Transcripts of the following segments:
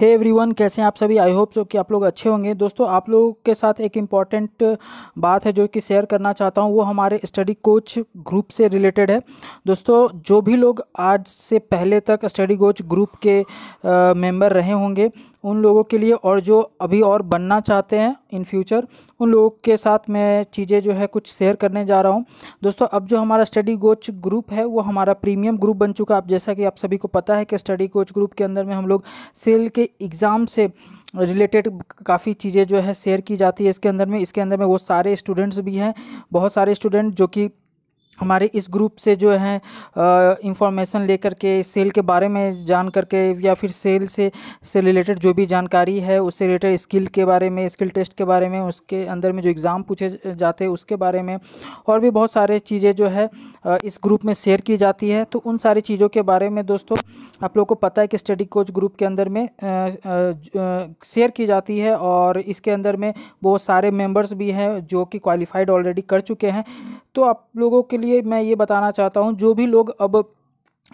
हे hey everyone कैसे हैं आप सभी आई होप सो कि आप लोग अच्छे होंगे दोस्तों आप लोगों के साथ एक इम्पॉर्टेंट बात है जो कि शेयर करना चाहता हूं वो हमारे स्टडी कोच ग्रुप से रिलेटेड है दोस्तों जो भी लोग आज से पहले तक स्टडी कोच ग्रुप के मेंबर रहे होंगे उन लोगों के लिए और जो अभी और बनना चाहते हैं इन फ्यूचर उन लोगों के साथ मैं चीज़ें जो है कुछ शेयर करने जा रहा हूँ दोस्तों अब जो हमारा स्टडी कोच ग्रुप है वो हमारा प्रीमियम ग्रुप बन चुका है आप जैसा कि आप सभी को पता है कि स्टडी कोच ग्रुप के अंदर में हम लोग सेल के एग्ज़ाम से रिलेटेड काफ़ी चीज़ें जो है शेयर की जाती है इसके अंदर में इसके अंदर में वो सारे स्टूडेंट्स भी हैं बहुत सारे स्टूडेंट जो कि हमारे इस ग्रुप से जो है इंफॉर्मेशन लेकर के सेल के बारे में जान करके या फिर सेल से से रिलेटेड जो भी जानकारी है उससे रिलेटेड स्किल के बारे में स्किल टेस्ट के बारे में उसके अंदर में जो एग्ज़ाम पूछे जाते हैं उसके बारे में और भी बहुत सारे चीज़ें जो है इस ग्रुप में शेयर की जाती है तो उन सारी चीज़ों के बारे में दोस्तों आप लोग को पता है कि स्टडी कोच ग्रुप के अंदर में शेयर की जाती है और इसके अंदर में बहुत सारे मेम्बर्स भी हैं जो कि क्वालिफाइड ऑलरेडी कर चुके हैं तो आप लोगों के लिए मैं ये बताना चाहता हूँ जो भी लोग अब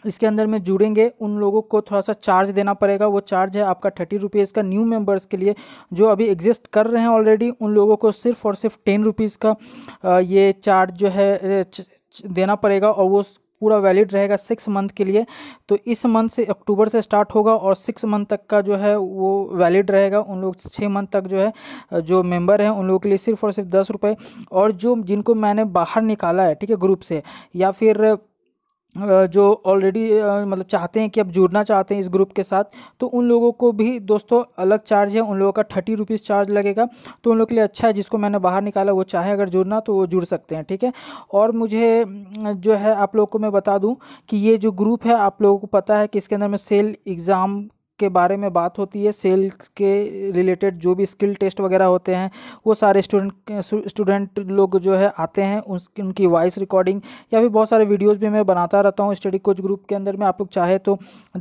इसके अंदर में जुड़ेंगे उन लोगों को थोड़ा सा चार्ज देना पड़ेगा वो चार्ज है आपका थर्टी रुपीज़ का न्यू मेंबर्स के लिए जो अभी एग्जिस्ट कर रहे हैं ऑलरेडी उन लोगों को सिर्फ और सिर्फ टेन रुपीज़ का ये चार्ज जो है देना पड़ेगा और वो पूरा वैलिड रहेगा सिक्स मंथ के लिए तो इस मंथ से अक्टूबर से स्टार्ट होगा और सिक्स मंथ तक का जो है वो वैलिड रहेगा उन लोग छः मंथ तक जो है जो मेंबर हैं उन लोगों के लिए सिर्फ और सिर्फ दस रुपये और जो जिनको मैंने बाहर निकाला है ठीक है ग्रुप से या फिर जो ऑलरेडी मतलब चाहते हैं कि अब जुड़ना चाहते हैं इस ग्रुप के साथ तो उन लोगों को भी दोस्तों अलग चार्ज है उन लोगों का थर्टी रुपीज़ चार्ज लगेगा तो उन लोगों के लिए अच्छा है जिसको मैंने बाहर निकाला वो चाहे अगर जुड़ना तो वो जुड़ सकते हैं ठीक है और मुझे जो है आप लोगों को मैं बता दूँ कि ये जो ग्रुप है आप लोगों को पता है कि इसके अंदर में सेल एग्ज़ाम के बारे में बात होती है सेल के रिलेटेड जो भी स्किल टेस्ट वगैरह होते हैं वो सारे स्टूडेंट स्टूडेंट लोग जो है आते हैं उस उनकी वॉइस रिकॉर्डिंग या फिर बहुत सारे वीडियोज़ भी मैं बनाता रहता हूँ स्टडी कोच ग्रुप के अंदर में आप लोग चाहे तो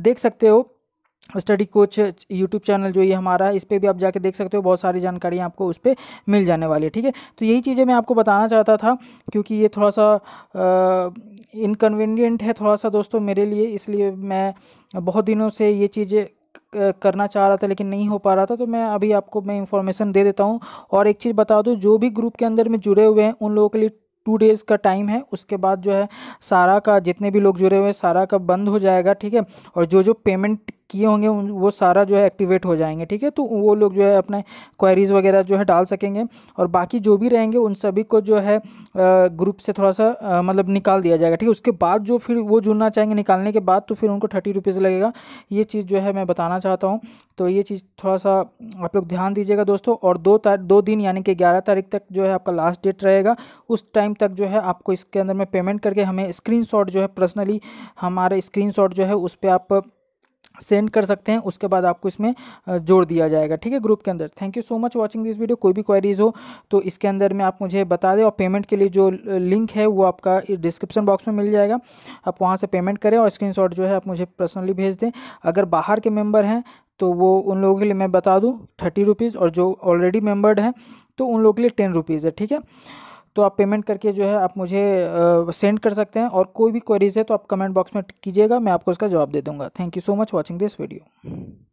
देख सकते हो स्टडी कोच यूट्यूब चैनल जो ये हमारा है इस पर भी आप जाके देख सकते हो बहुत सारी जानकारियाँ आपको उस पर मिल जाने वाली है ठीक है तो यही चीज़ें मैं आपको बताना चाहता था क्योंकि ये थोड़ा सा इनकन्वीनियंट है थोड़ा सा दोस्तों मेरे लिए इसलिए मैं बहुत दिनों से ये चीज़ें करना चाह रहा था लेकिन नहीं हो पा रहा था तो मैं अभी आपको मैं इन्फॉर्मेशन दे देता हूँ और एक चीज़ बता दूँ जो भी ग्रुप के अंदर में जुड़े हुए हैं उन लोगों के लिए टू डेज़ का टाइम है उसके बाद जो है सारा का जितने भी लोग जुड़े हुए हैं सारा का बंद हो जाएगा ठीक है और जो जो पेमेंट किए होंगे वो सारा जो है एक्टिवेट हो जाएंगे ठीक है तो वो लोग जो है अपने क्वेरीज़ वगैरह जो है डाल सकेंगे और बाकी जो भी रहेंगे उन सभी को जो है ग्रुप से थोड़ा सा मतलब निकाल दिया जाएगा ठीक है उसके बाद जो फिर वो जुड़ना चाहेंगे निकालने के बाद तो फिर उनको थर्टी रुपीज़ लगेगा ये चीज़ जो है मैं बताना चाहता हूँ तो ये चीज़ थोड़ा सा आप लोग ध्यान दीजिएगा दोस्तों और दो तारीख दो दिन यानी कि ग्यारह तारीख तक जो है आपका लास्ट डेट रहेगा उस टाइम तक जो है आपको इसके अंदर में पेमेंट करके हमें स्क्रीन जो है पर्सनली हमारे स्क्रीन जो है उस पर आप सेंड कर सकते हैं उसके बाद आपको इसमें जोड़ दिया जाएगा ठीक है ग्रुप के अंदर thank you so much watching this video कोई भी क्वेरीज हो तो इसके अंदर में आप मुझे बता दें और पेमेंट के लिए जो लिंक है वो आपका डिस्क्रिप्शन बॉक्स में मिल जाएगा आप वहाँ से पेमेंट करें और स्क्रीनशॉट जो है आप मुझे पर्सनली भेज दें अगर बाहर के मेम्बर हैं तो वो उन लोगों के लिए मैं बता दूँ थर्टी रुपीज़ और जो ऑलरेडी मेम्बर्ड हैं तो उन लोगों के लिए टेन रुपीज़ है ठीक है तो आप पेमेंट करके जो है आप मुझे सेंड कर सकते हैं और कोई भी क्वेरीज है तो आप कमेंट बॉक्स में कीजिएगा मैं आपको उसका जवाब दे दूँगा thank you so much watching this video